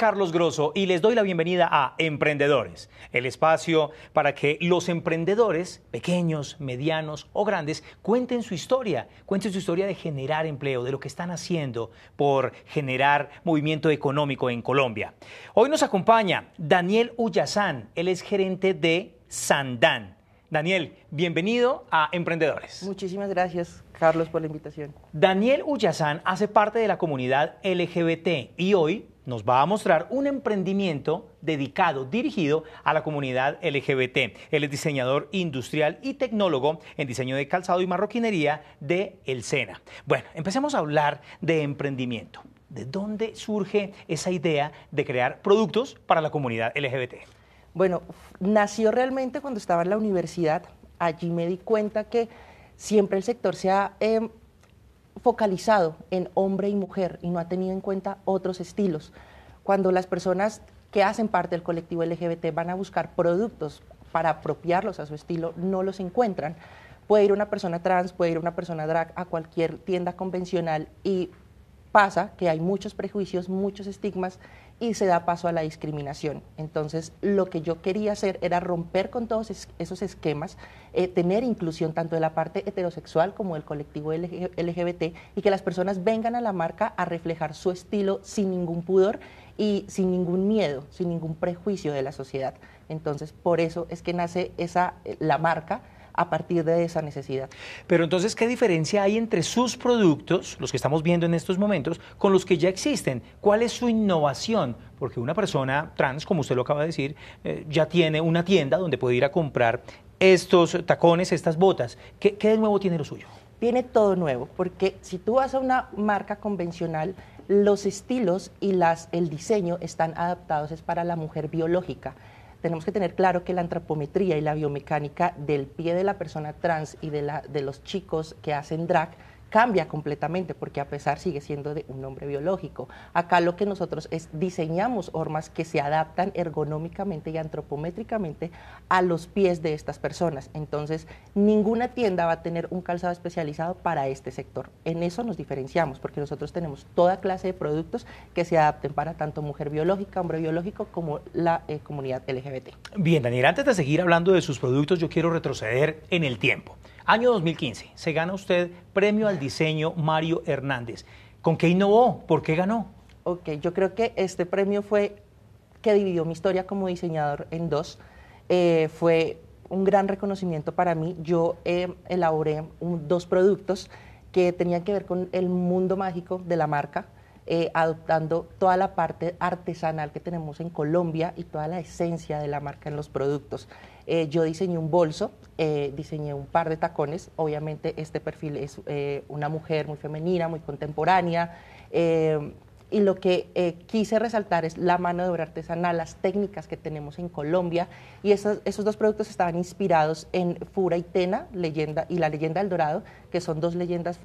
Carlos Grosso y les doy la bienvenida a Emprendedores, el espacio para que los emprendedores, pequeños, medianos o grandes, cuenten su historia, cuenten su historia de generar empleo, de lo que están haciendo por generar movimiento económico en Colombia. Hoy nos acompaña Daniel Ullazán, él es gerente de Sandán. Daniel, bienvenido a Emprendedores. Muchísimas gracias, Carlos, por la invitación. Daniel Ullazán hace parte de la comunidad LGBT y hoy nos va a mostrar un emprendimiento dedicado, dirigido a la comunidad LGBT. Él es diseñador industrial y tecnólogo en diseño de calzado y marroquinería de El Sena. Bueno, empecemos a hablar de emprendimiento. ¿De dónde surge esa idea de crear productos para la comunidad LGBT? Bueno, nació realmente cuando estaba en la universidad. Allí me di cuenta que siempre el sector se ha em, focalizado en hombre y mujer y no ha tenido en cuenta otros estilos. Cuando las personas que hacen parte del colectivo LGBT van a buscar productos para apropiarlos a su estilo, no los encuentran. Puede ir una persona trans, puede ir una persona drag a cualquier tienda convencional y pasa que hay muchos prejuicios, muchos estigmas y se da paso a la discriminación. Entonces, lo que yo quería hacer era romper con todos esos esquemas, eh, tener inclusión tanto de la parte heterosexual como del colectivo LGBT y que las personas vengan a la marca a reflejar su estilo sin ningún pudor y sin ningún miedo, sin ningún prejuicio de la sociedad. Entonces, por eso es que nace esa, eh, la marca a partir de esa necesidad. Pero entonces, ¿qué diferencia hay entre sus productos, los que estamos viendo en estos momentos, con los que ya existen? ¿Cuál es su innovación? Porque una persona trans, como usted lo acaba de decir, eh, ya tiene una tienda donde puede ir a comprar estos tacones, estas botas. ¿Qué, de nuevo tiene lo suyo? tiene todo nuevo, porque si tú vas a una marca convencional, los estilos y las, el diseño están adaptados es para la mujer biológica tenemos que tener claro que la antropometría y la biomecánica del pie de la persona trans y de, de los chicos que hacen drag cambia completamente porque a pesar sigue siendo de un hombre biológico. Acá lo que nosotros es diseñamos hormas que se adaptan ergonómicamente y antropométricamente a los pies de estas personas. Entonces, ninguna tienda va a tener un calzado especializado para este sector. En eso nos diferenciamos porque nosotros tenemos toda clase de productos que se adapten para tanto mujer biológica, hombre biológico como la eh, comunidad LGBT. Bien, Daniel, antes de seguir hablando de sus productos, yo quiero retroceder en el tiempo. Año 2015, se gana usted Premio al Diseño Mario Hernández. ¿Con qué innovó? ¿Por qué ganó? Ok, yo creo que este premio fue que dividió mi historia como diseñador en dos. Eh, fue un gran reconocimiento para mí. Yo eh, elaboré dos productos que tenían que ver con el mundo mágico de la marca eh, adoptando toda la parte artesanal que tenemos en Colombia y toda la esencia de la marca en los productos. Eh, yo diseñé un bolso, eh, diseñé un par de tacones. Obviamente este perfil es una mujer muy femenina, muy contemporánea. y lo que quise resaltar es la mano de obra artesanal, las técnicas que tenemos en Colombia. Y esos, dos productos estaban inspirados en Fura y Tena, leyenda, y la leyenda del Dorado, que son dos leyendas,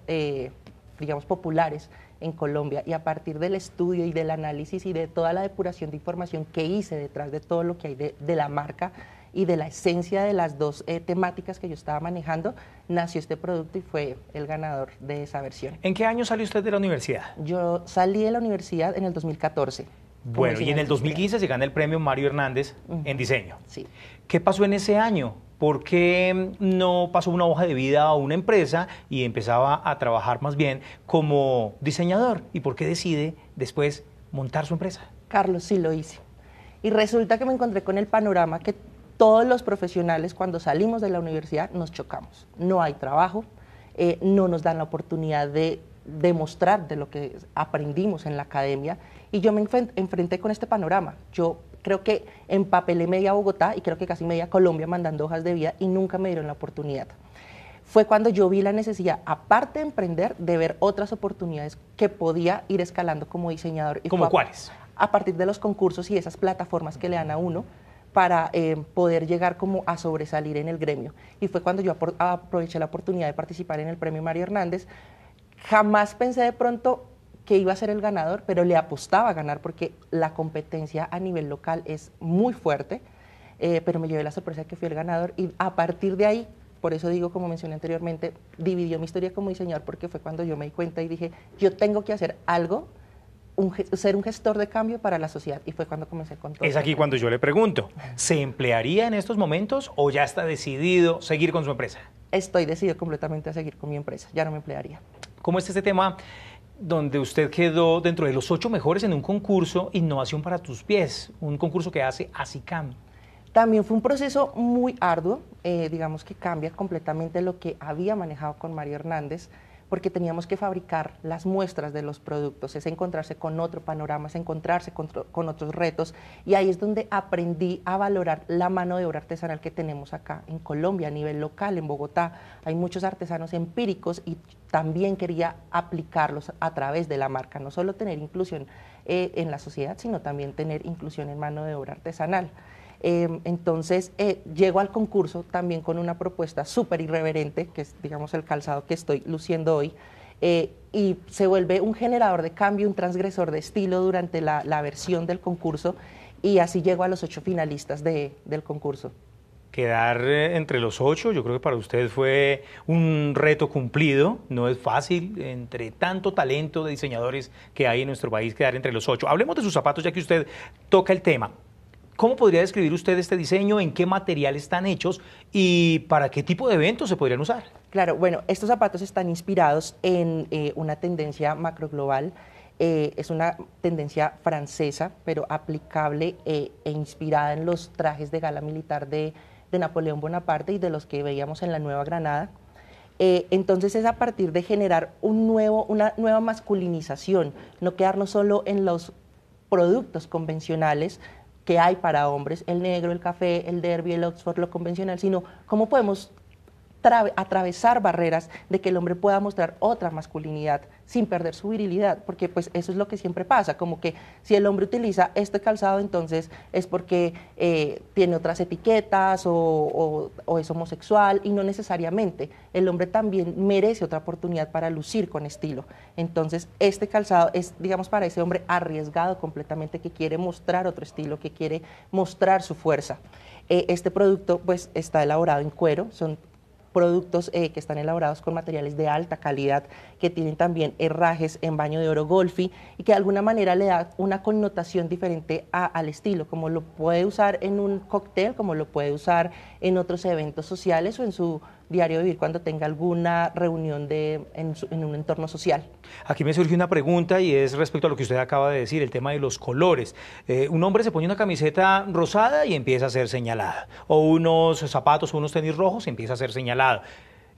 digamos, populares en Colombia y a partir del estudio y del análisis y de toda la depuración de información que hice detrás de todo lo que hay de, la marca y de la esencia de las dos eh, temáticas que yo estaba manejando, nació este producto y fue el ganador de esa versión. ¿En qué año salió usted de la universidad? Yo salí de la universidad en el 2014. Bueno, y en el 2015 se gana el premio Mario Hernández en diseño. Sí. ¿Qué pasó en ese año? ¿Por qué no pasó una hoja de vida a una empresa y empezaba a trabajar más bien como diseñador? ¿Y por qué decide después montar su empresa? Carlos, sí lo hice. Y resulta que me encontré con el panorama que todos los profesionales cuando salimos de la universidad nos chocamos. No hay trabajo, eh, no nos dan la oportunidad de demostrar de lo que aprendimos en la academia y yo me enfrenté con este panorama. Yo creo que empapelé media Bogotá y creo que casi media Colombia mandando hojas de vida y nunca me dieron la oportunidad. Fue cuando yo vi la necesidad, aparte de emprender, de ver otras oportunidades que podía ir escalando como diseñador. Y cuáles? A partir de los concursos y esas plataformas que le dan a uno para eh, poder llegar como a sobresalir en el gremio. Y fue cuando yo aproveché la oportunidad de participar en el premio Mario Hernández. Jamás pensé de pronto que iba a ser el ganador, pero le apostaba a ganar porque la competencia a nivel local es muy fuerte, eh, pero me llevé la sorpresa que fui el ganador y a partir de ahí, por eso digo, como mencioné anteriormente, dividió mi historia como diseñador porque fue cuando yo me di cuenta y dije, yo tengo que hacer algo ser un gestor de cambio para la sociedad. Y fue cuando comencé con todo. Es aquí cuando yo le pregunto, ¿se emplearía en estos momentos o ya está decidido seguir con su empresa? Estoy decidido completamente a seguir con mi empresa, ya no me emplearía. ¿Cómo es este tema donde usted quedó dentro de los ocho mejores en un concurso Innovación para tus pies, un concurso que hace ASICAM. También fue un proceso muy arduo, eh, digamos que cambia completamente lo que había manejado con Mario Hernández porque teníamos que fabricar las muestras de los productos, es encontrarse con otro panorama, es encontrarse con, otros retos y ahí es donde aprendí a valorar la mano de obra artesanal que tenemos acá en Colombia, a nivel local, en Bogotá. Hay muchos artesanos empíricos y también quería aplicarlos a través de la marca, no solo tener inclusión eh, en la sociedad, sino también tener inclusión en mano de obra artesanal. Em, entonces, eh, llego al concurso también con una propuesta súper irreverente, que es, digamos, el calzado que estoy luciendo hoy, eh, y se vuelve un generador de cambio, un transgresor de estilo durante la, versión del concurso, y así llego a los ocho finalistas del concurso quedar eh, entre los ocho, yo creo que para usted fue un reto cumplido, no es fácil, entre tanto talento de diseñadores que hay en nuestro país, quedar entre los ocho. Hablemos de sus zapatos, ya que usted toca el tema. ¿Cómo podría describir usted este diseño? ¿En qué material están hechos? ¿Y para qué tipo de eventos se podrían usar? Claro, bueno, estos zapatos están inspirados en eh, una tendencia macroglobal. Eh, es una tendencia francesa, pero aplicable eh, e inspirada en los trajes de gala militar de, Napoleón Bonaparte y de los que veíamos en la Nueva Granada. entonces es a partir de generar un nuevo, una nueva masculinización, no quedarnos solo en los productos convencionales que hay para hombres, el negro, el café, el derby, el Oxford, lo convencional, sino cómo podemos atravesar barreras de que el hombre pueda mostrar otra masculinidad sin perder su virilidad, porque pues eso es lo que siempre pasa, como que si el hombre utiliza este calzado entonces es porque eh, tiene otras etiquetas o, es homosexual y no necesariamente, el hombre también merece otra oportunidad para lucir con estilo, entonces este calzado es digamos para ese hombre arriesgado completamente que quiere mostrar otro estilo, que quiere mostrar su fuerza. Eh, este producto pues está elaborado en cuero, son productos eh, que están elaborados con materiales de alta calidad, que tienen también herrajes en baño de oro golfi y que de alguna manera le da una connotación diferente al estilo, como lo puede usar en un cóctel, como lo puede usar en otros eventos sociales o en su diario vivir cuando tenga alguna reunión en, un entorno social. Aquí me surge una pregunta y es respecto a lo que usted acaba de decir, el tema de los colores. Eh, un hombre se pone una camiseta rosada y empieza a ser señalada, o unos zapatos, o unos tenis rojos y empieza a ser señalada.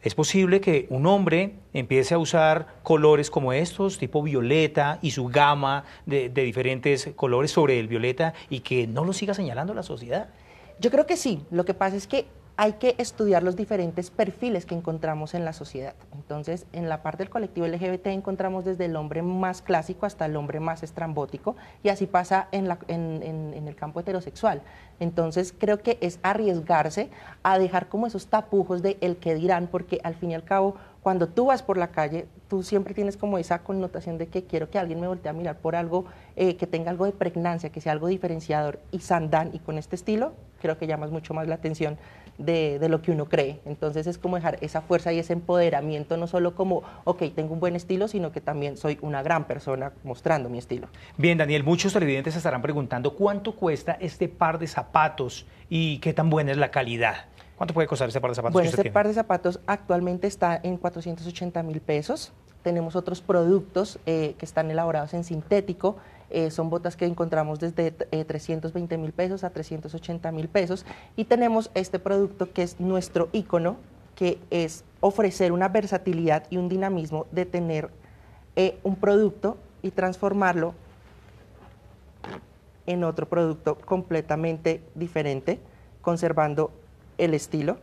Es posible que un hombre empiece a usar colores como estos, tipo violeta y su gama de diferentes colores sobre el violeta y que no lo siga señalando la sociedad. Yo creo que sí. Lo que pasa es que hay que estudiar los diferentes perfiles que encontramos en la sociedad. Entonces, en la parte del colectivo LGBT encontramos desde el hombre más clásico hasta el hombre más estrambótico y así pasa en, el campo heterosexual. Entonces, creo que es arriesgarse a dejar como esos tapujos de el que dirán, porque al fin y al cabo, cuando tú vas por la calle, tú siempre tienes como esa connotación de que quiero que alguien me voltee a mirar por algo eh, que tenga algo de pregnancia, que sea algo diferenciador. Y Sandán, y con este estilo, creo que llamas mucho más la atención de, de, lo que uno cree. Entonces es como dejar esa fuerza y ese empoderamiento, no solo como, ok, tengo un buen estilo, sino que también soy una gran persona mostrando mi estilo. Bien, Daniel, muchos televidentes estarán preguntando cuánto cuesta este par de zapatos y qué tan buena es la calidad. ¿Cuánto puede costar este par de zapatos? Bueno, este par de zapatos actualmente está en 480 mil pesos. Tenemos otros productos eh, que están elaborados en sintético, eh, son botas que encontramos desde 320 eh, mil pesos a 380 mil pesos. Y tenemos este producto que es nuestro icono, que es ofrecer una versatilidad y un dinamismo de tener eh, un producto y transformarlo en otro producto completamente diferente, conservando el estilo,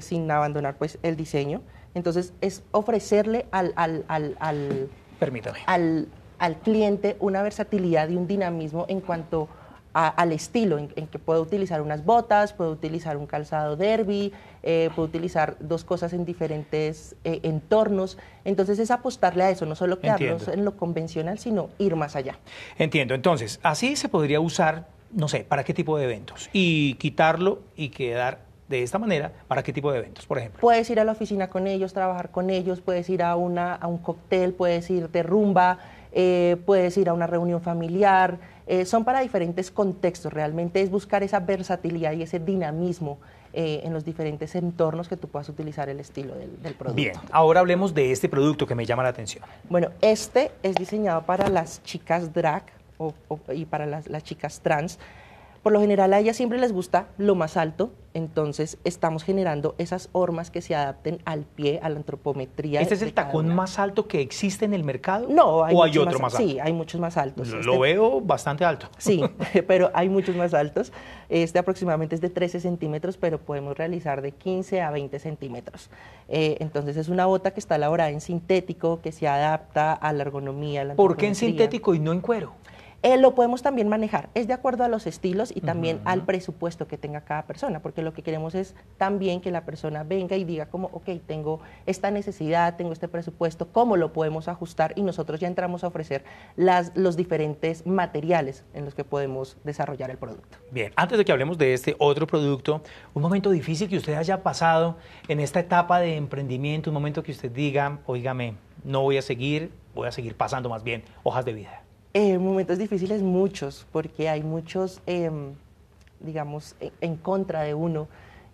sin abandonar pues el diseño. Entonces es ofrecerle al, al, permítame. Al, al cliente una versatilidad y un dinamismo en cuanto al estilo, en, que puedo utilizar unas botas, puedo utilizar un calzado derby, puede eh, puedo utilizar dos cosas en diferentes eh, entornos. Entonces es apostarle a eso, no solo quedarnos en lo convencional, sino ir más allá. Entiendo, entonces así se podría usar, no sé, para qué tipo de eventos y quitarlo y quedar de esta manera, ¿para qué tipo de eventos, por ejemplo? Puedes ir a la oficina con ellos, trabajar con ellos, puedes ir a, una, a un cóctel, puedes ir de rumba, eh, puedes ir a una reunión familiar, eh, son para diferentes contextos, realmente es buscar esa versatilidad y ese dinamismo eh, en los diferentes entornos que tú puedas utilizar el estilo del, producto. Bien, ahora hablemos de este producto que me llama la atención. Bueno, este es diseñado para las chicas drag o, y para las chicas trans. Por lo general a ellas siempre les gusta lo más alto, entonces estamos generando esas hormas que se adapten al pie, a la antropometría. ¿Este es el tacón más alto que existe en el mercado? No, hay, más, Sí, hay muchos más altos. Lo, este veo bastante alto. Sí, pero hay muchos más altos. Este aproximadamente es de 13 centímetros, pero podemos realizar de 15 a 20 centímetros. Eh, entonces es una bota que está elaborada en sintético, que se adapta a la ergonomía. la ¿Por qué en sintético y no en cuero? Eh, lo podemos también manejar, es de acuerdo a los estilos y también al presupuesto que tenga cada persona, porque lo que queremos es también que la persona venga y diga como, ok, tengo esta necesidad, tengo este presupuesto, ¿cómo lo podemos ajustar? Y nosotros ya entramos a ofrecer las, los diferentes materiales en los que podemos desarrollar el producto. Bien, antes de que hablemos de este otro producto, un momento difícil que usted haya pasado en esta etapa de emprendimiento, un momento que usted diga, oígame, no voy a seguir, voy a seguir pasando más bien hojas de vida. Eh, momentos difíciles muchos, porque hay muchos, em, digamos, e, en, contra de uno,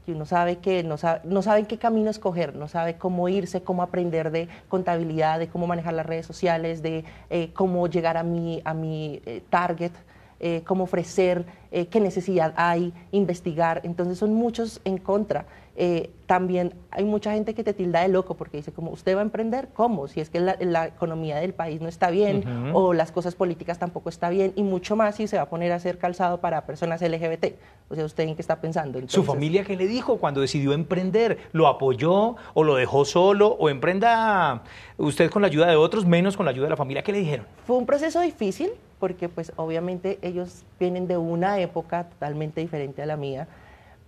que uno sabe que no, sabe, qué camino escoger, no sabe cómo irse, cómo aprender de contabilidad, de cómo manejar las redes sociales, de eh, cómo llegar a mi, a mi eh, target. Eh, cómo ofrecer, qué necesidad hay, investigar. Entonces son muchos en contra. Eh, también hay mucha gente que te tilda de loco porque dice como usted va a emprender, ¿cómo? Si es que la, economía del país no está bien o las cosas políticas tampoco está bien y mucho más si se va a poner a hacer calzado para personas LGBT. O sea, ¿usted en qué está pensando? ¿Su familia qué le dijo cuando decidió emprender? ¿Lo apoyó o lo dejó solo o emprenda usted con la ayuda de otros menos con la ayuda de la familia? ¿Qué le dijeron? Fue un proceso difícil porque pues obviamente ellos vienen de una época totalmente diferente a la mía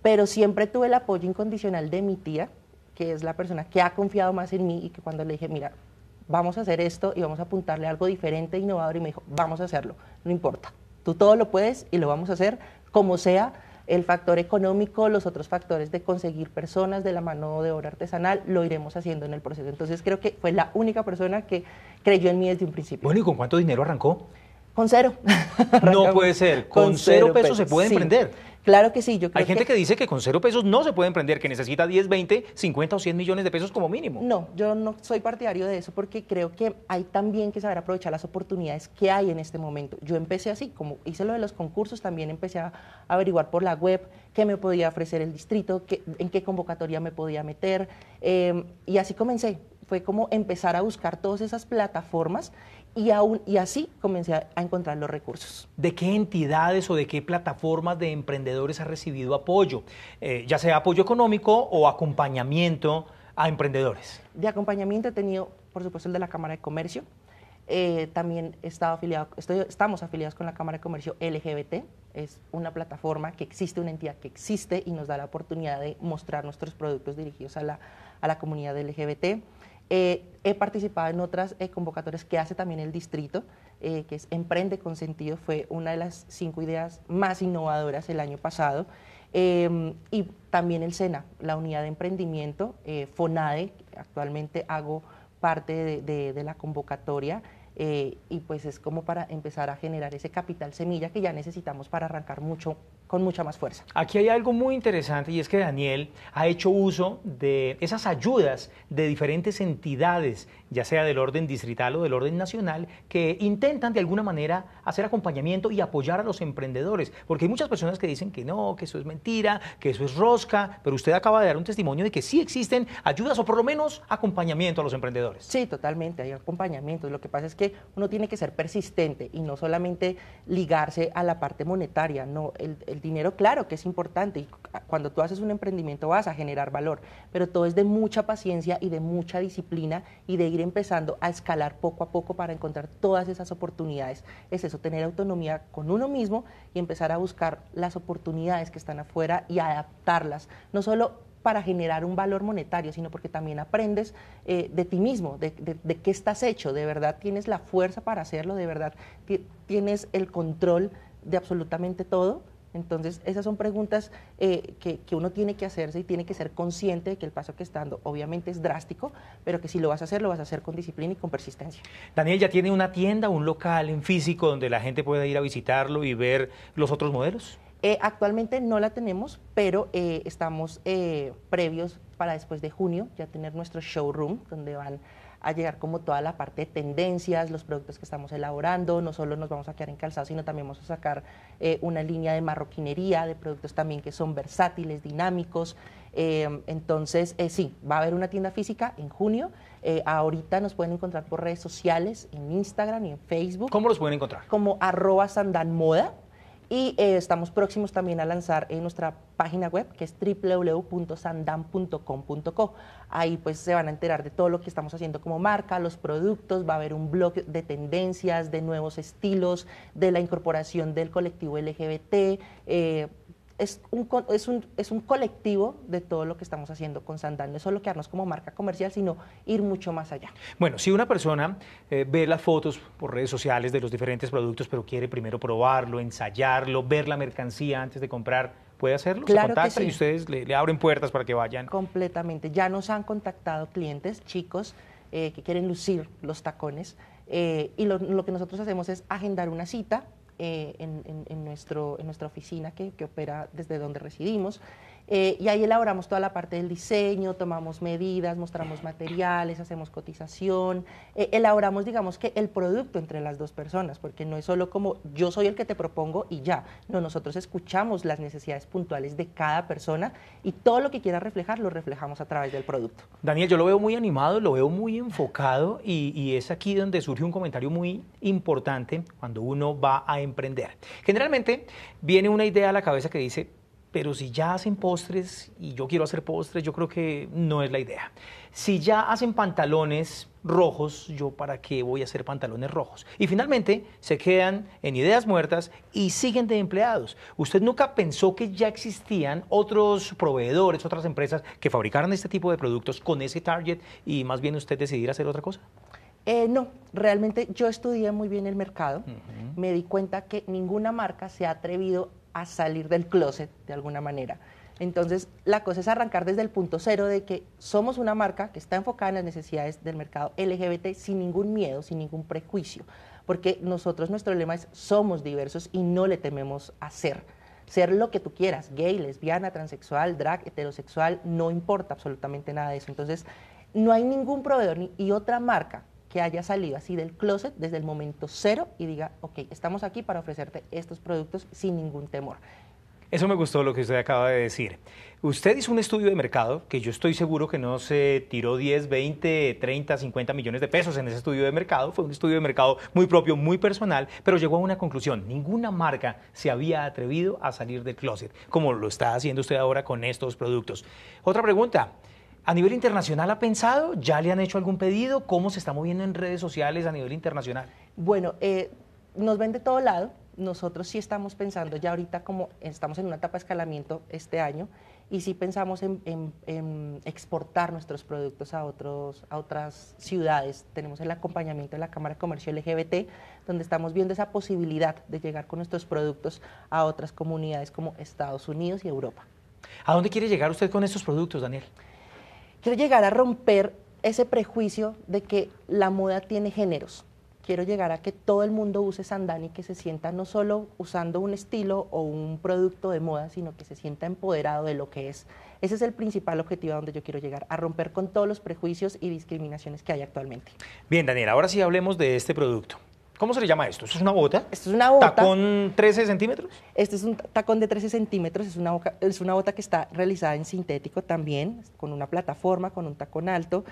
pero siempre tuve el apoyo incondicional de mi tía, que es la persona que ha confiado más en mí y que cuando le dije, mira, vamos a hacer esto y vamos a apuntarle algo diferente, innovador, y me dijo, vamos a hacerlo, no importa, tú todo lo puedes y lo vamos a hacer como sea el factor económico, los otros factores de conseguir personas de la mano de obra artesanal, lo iremos haciendo en el proceso. Entonces creo que fue la única persona que creyó en mí desde un principio. Bueno, ¿y con cuánto dinero arrancó? Con cero. no puede ser. Con, cero, pesos, se puede emprender. Claro que sí, yo creo Hay gente que... dice que con cero pesos no se puede emprender, que necesita 10, 20, 50 o 100 millones de pesos como mínimo. No, yo no soy partidario de eso porque creo que hay también que saber aprovechar las oportunidades que hay en este momento. Yo empecé así, como hice lo de los concursos, también empecé a averiguar por la web qué me podía ofrecer el distrito, en qué convocatoria me podía meter. Eh, y así comencé. Fue como empezar a buscar todas esas plataformas y, aún, y así comencé a, encontrar los recursos. ¿De qué entidades o de qué plataformas de emprendedores ha recibido apoyo? Eh, ya sea apoyo económico o acompañamiento a emprendedores. De acompañamiento he tenido, por supuesto, el de la Cámara de Comercio. Eh, también estamos afiliados con la Cámara de Comercio LGBT. Es una plataforma que existe, una entidad que existe y nos da la oportunidad de mostrar nuestros productos dirigidos a la comunidad LGBT. Eh, he participado en otras eh, convocatorias que hace también el distrito, eh, que es Emprende con Sentido, fue una de las cinco ideas más innovadoras el año pasado. Em, y también el SENA, la unidad de emprendimiento, FONADE, actualmente hago parte de la convocatoria. Eh, y pues es como para empezar a generar ese capital semilla que ya necesitamos para arrancar mucho con mucha más fuerza. Aquí hay algo muy interesante y es que Daniel ha hecho uso de esas ayudas de diferentes entidades, ya sea del orden distrital o del orden nacional, que intentan de alguna manera hacer acompañamiento y apoyar a los emprendedores, porque hay muchas personas que dicen que no, que eso es mentira, que eso es rosca, pero usted acaba de dar un testimonio de que sí existen ayudas o por lo menos acompañamiento a los emprendedores. Sí, totalmente, hay acompañamiento. Lo que pasa es que uno tiene que ser persistente y no solamente ligarse a la parte monetaria. No, el, el dinero, claro que es importante y cuando tú haces un emprendimiento vas a generar valor, pero todo es de mucha paciencia y de mucha disciplina y de ir empezando a escalar poco a poco para encontrar todas esas oportunidades. Es eso, tener autonomía con uno mismo y empezar a buscar las oportunidades que están afuera y adaptarlas. No solo para generar un valor monetario, sino porque también aprendes eh, de ti mismo, de, qué estás hecho, de verdad tienes la fuerza para hacerlo, de verdad tienes el control de absolutamente todo. Entonces, esas son preguntas eh, que, que, uno tiene que hacerse y tiene que ser consciente de que el paso que está dando obviamente es drástico, pero que si lo vas a hacer, lo vas a hacer con disciplina y con persistencia. Daniel ya tiene una tienda, un local en físico donde la gente pueda ir a visitarlo y ver los otros modelos. Eh, actualmente no la tenemos, pero eh, estamos eh, previos para después de junio ya tener nuestro showroom donde van a llegar como toda la parte de tendencias, los productos que estamos elaborando, no solo nos vamos a quedar en calzado, sino también vamos a sacar una línea de marroquinería, de productos también que son versátiles, dinámicos. entonces, sí, va a haber una tienda física en junio. ahorita nos pueden encontrar por redes sociales, en Instagram y en Facebook. ¿Cómo los pueden encontrar? Como arroba sandanmoda. Y eh, estamos próximos también a lanzar en nuestra página web, que es www.sandam.com.co. Ahí pues se van a enterar de todo lo que estamos haciendo como marca, los productos, va a haber un blog de tendencias, de nuevos estilos, de la incorporación del colectivo LGBT. Eh, es un, es, un, es un colectivo de todo lo que estamos haciendo con Sandal. No es solo quedarnos como marca comercial, sino ir mucho más allá. Bueno, si una persona eh, ve las fotos por redes sociales de los diferentes productos, pero quiere primero probarlo, ensayarlo, ver la mercancía antes de comprar, ¿puede hacerlo? Claro Se sí. y ustedes le, abren puertas para que vayan. Completamente. Ya nos han contactado clientes, chicos, eh, que quieren lucir los tacones. Eh, y lo, que nosotros hacemos es agendar una cita eh, en, en, nuestro, en nuestra oficina que, que opera desde donde residimos. Eh, y ahí elaboramos toda la parte del diseño, tomamos medidas, mostramos materiales, hacemos cotización, eh, elaboramos, digamos que el producto entre las dos personas, porque no es solo como yo soy el que te propongo y ya. No, nosotros escuchamos las necesidades puntuales de cada persona y todo lo que quiera reflejar lo reflejamos a través del producto. Daniel, yo lo veo muy animado, lo veo muy enfocado y es aquí donde surge un comentario muy importante cuando uno va a emprender. Generalmente viene una idea a la cabeza que dice, pero si ya hacen postres y yo quiero hacer postres, yo creo que no es la idea. Si ya hacen pantalones rojos, yo para qué voy a hacer pantalones rojos. Y finalmente se quedan en ideas muertas y siguen de empleados. Usted nunca pensó que ya existían otros proveedores, otras empresas que fabricaran este tipo de productos con ese target y más bien usted decidir hacer otra cosa. Eh, no, realmente yo estudié muy bien el mercado, me di cuenta que ninguna marca se ha atrevido a salir del closet de alguna manera. Entonces, la cosa es arrancar desde el punto cero de que somos una marca que está enfocada en las necesidades del mercado LGBT sin ningún miedo, sin ningún prejuicio, porque nosotros nuestro lema es somos diversos y no le tememos a ser. Ser lo que tú quieras, gay, lesbiana, transexual, drag, heterosexual, no importa absolutamente nada de eso. Entonces, no hay ningún proveedor ni, y otra marca que haya salido así del closet desde el momento cero y diga, ok, estamos aquí para ofrecerte estos productos sin ningún temor. Eso me gustó lo que usted acaba de decir. Usted hizo un estudio de mercado que yo estoy seguro que no se tiró 10, 20, 30, 50 millones de pesos en ese estudio de mercado. Fue un estudio de mercado muy propio, muy personal, pero llegó a una conclusión. Ninguna marca se había atrevido a salir del closet, como lo está haciendo usted ahora con estos productos. Otra pregunta. ¿A nivel internacional ha pensado? ¿Ya le han hecho algún pedido? ¿Cómo se está moviendo en redes sociales a nivel internacional? Bueno, eh, nos ven de todo lado. Nosotros sí estamos pensando, ya ahorita como estamos en una etapa de escalamiento este año, y sí pensamos en, exportar nuestros productos a, otros, a otras ciudades. Tenemos el acompañamiento de la Cámara de Comercio LGBT, donde estamos viendo esa posibilidad de llegar con nuestros productos a otras comunidades como Estados Unidos y Europa. ¿A dónde quiere llegar usted con estos productos, Daniel? Quiero llegar a romper ese prejuicio de que la moda tiene géneros. Quiero llegar a que todo el mundo use sandán y que se sienta no solo usando un estilo o un producto de moda, sino que se sienta empoderado de lo que es. Ese es el principal objetivo a donde yo quiero llegar, a romper con todos los prejuicios y discriminaciones que hay actualmente. Bien, Daniel, ahora sí hablemos de este producto. ¿Cómo se le llama esto? ¿Esto es una bota? Esto es una bota. ¿Tacón 13 centímetros? Este es un tacón de 13 centímetros, es una, es una bota que está realizada en sintético también, con una plataforma, con un tacón alto.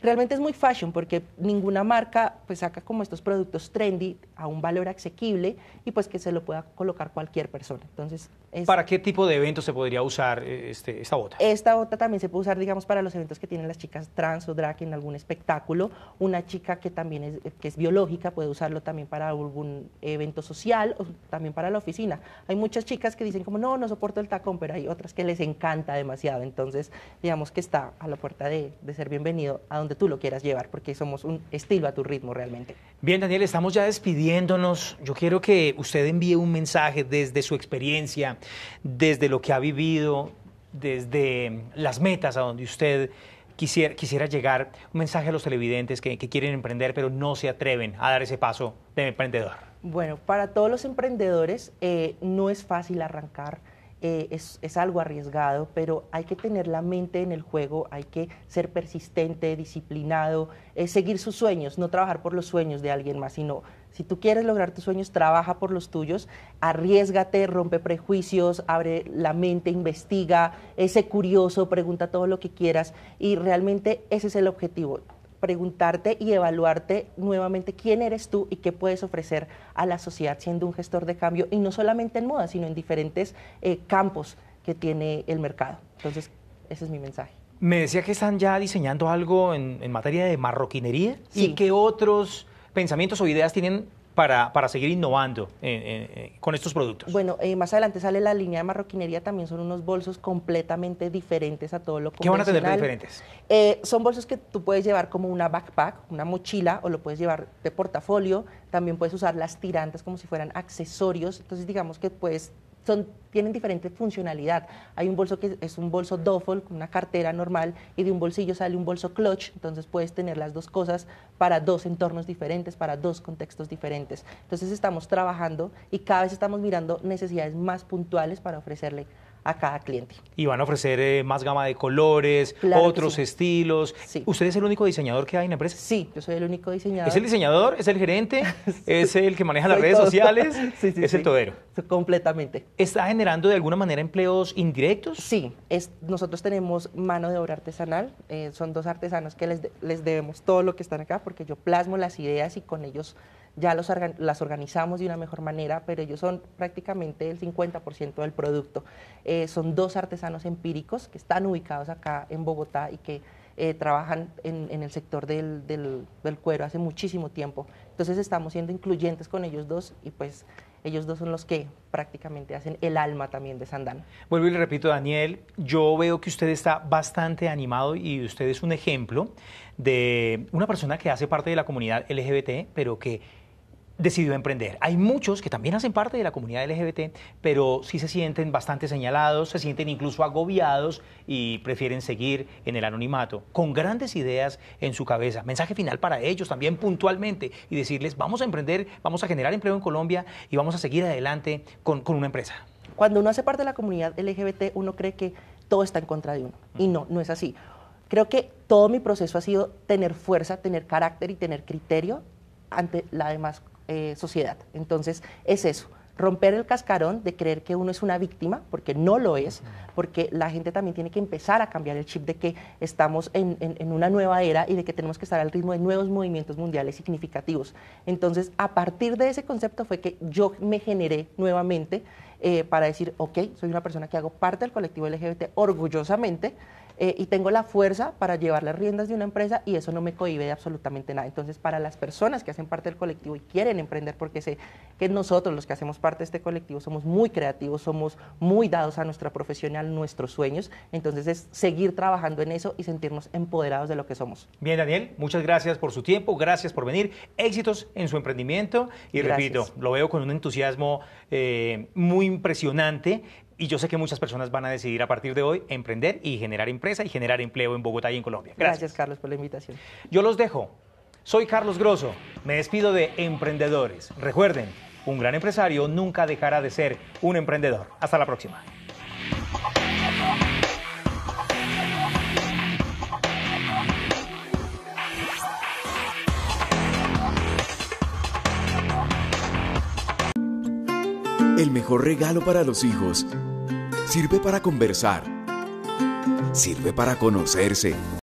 Realmente es muy fashion porque ninguna marca pues saca como estos productos trendy a un valor asequible y pues que se lo pueda colocar cualquier persona. Entonces, ¿para qué tipo de eventos se podría usar eh, este, esta bota? Esta bota también se puede usar, digamos, para los eventos que tienen las chicas trans o drag en algún espectáculo. Una chica que también es, eh, que es biológica puede usarlo también para algún evento social o también para la oficina. Hay muchas chicas que dicen como, no, no soporto el tacón, pero hay otras que les encanta demasiado. Entonces, digamos que está a la puerta de, de ser bienvenido a donde tú lo quieras llevar, porque somos un estilo a tu ritmo realmente. Bien, Daniel, estamos ya despidiéndonos. Yo quiero que usted envíe un mensaje desde su experiencia, desde lo que ha vivido, desde las metas a donde usted quisiera, quisiera llegar. Un mensaje a los televidentes que, quieren emprender, pero no se atreven a dar ese paso de emprendedor. Bueno, para todos los emprendedores eh, no es fácil arrancar. Eh, es, algo arriesgado, pero hay que tener la mente en el juego, hay que ser persistente, disciplinado, eh, seguir sus sueños, no trabajar por los sueños de alguien más, sino si tú quieres lograr tus sueños, trabaja por los tuyos, arriesgate, rompe prejuicios, abre la mente, investiga, ese eh, curioso, pregunta todo lo que quieras y realmente ese es el objetivo preguntarte y evaluarte nuevamente quién eres tú y qué puedes ofrecer a la sociedad siendo un gestor de cambio, y no solamente en moda, sino en diferentes eh, campos que tiene el mercado. Entonces, ese es mi mensaje. Me decía que están ya diseñando algo en, materia de marroquinería y qué otros pensamientos o ideas tienen para, para seguir innovando con estos productos? Bueno, eh, más adelante sale la línea de marroquinería, también son unos bolsos completamente diferentes a todo lo que ¿Qué van a tener de diferentes? Eh, son bolsos que tú puedes llevar como una backpack, una mochila, o lo puedes llevar de portafolio, también puedes usar las tirantes como si fueran accesorios, entonces digamos que puedes tienen diferente funcionalidad. Hay un bolso que es un bolso duffel, una cartera normal, y de un bolsillo sale un bolso clutch, entonces puedes tener las dos cosas para dos entornos diferentes, para dos contextos diferentes. Entonces estamos trabajando y cada vez estamos mirando necesidades más puntuales para ofrecerle a cada cliente. Y van a ofrecer eh, más gama de colores, otros estilos. ¿Usted es el único diseñador que hay en la empresa? Sí, yo soy el único diseñador. ¿Es el diseñador? ¿Es el gerente? ¿Es el que maneja las redes sociales? sí, ¿Es el todero? Completamente. ¿Está generando de alguna manera empleos indirectos? Sí, nosotros tenemos mano de obra artesanal. Eh, son dos artesanos que les, les debemos todo lo que están acá porque yo plasmo las ideas y con ellos ya los las organizamos de una mejor manera, pero ellos son prácticamente el 50% del producto. Eh, son dos artesanos empíricos que están ubicados acá en Bogotá y que eh, trabajan en, el sector del, cuero hace muchísimo tiempo. Entonces estamos siendo incluyentes con ellos dos y pues ellos dos son los que prácticamente hacen el alma también de Sandán. Vuelvo y le repito, Daniel, yo veo que usted está bastante animado y usted es un ejemplo de una persona que hace parte de la comunidad LGBT, pero que decidió emprender. Hay muchos que también hacen parte de la comunidad LGBT, pero sí se sienten bastante señalados, se sienten incluso agobiados y prefieren seguir en el anonimato, con grandes ideas en su cabeza. Mensaje final para ellos también puntualmente y decirles, vamos a emprender, vamos a generar empleo en Colombia y vamos a seguir adelante con, una empresa. Cuando uno hace parte de la comunidad LGBT, uno cree que todo está en contra de uno. Y no, no es así. Creo que todo mi proceso ha sido tener fuerza, tener carácter y tener criterio ante la demás eh, sociedad. Entonces, es eso romper el cascarón de creer que uno es una víctima, porque no lo es, porque la gente también tiene que empezar a cambiar el chip de que estamos en, una nueva era y de que tenemos que estar al ritmo de nuevos movimientos mundiales significativos. Entonces, a partir de ese concepto fue que yo me generé nuevamente eh, para decir, ok, soy una persona que hago parte del colectivo LGBT orgullosamente eh, y tengo la fuerza para llevar las riendas de una empresa y eso no me cohibe de absolutamente nada. Entonces, para las personas que hacen parte del colectivo y quieren emprender, porque sé que nosotros los que hacemos parte de este colectivo somos muy creativos, somos muy dados a nuestra profesión y a nuestros sueños, entonces es seguir trabajando en eso y sentirnos empoderados de lo que somos. Bien, Daniel, muchas gracias por su tiempo, gracias por venir, éxitos en su emprendimiento y repito, lo veo con un entusiasmo eh, muy impresionante y yo sé que muchas personas van a decidir a partir de hoy emprender y generar empresa y generar empleo en Bogotá y en Colombia. Gracias, Carlos, por la invitación. Yo los dejo. Soy Carlos Grosso. Me despido de Emprendedores. Recuerden, un gran empresario nunca dejará de ser un emprendedor. Hasta la próxima. El mejor regalo para los hijos. Sirve para conversar. Sirve para conocerse.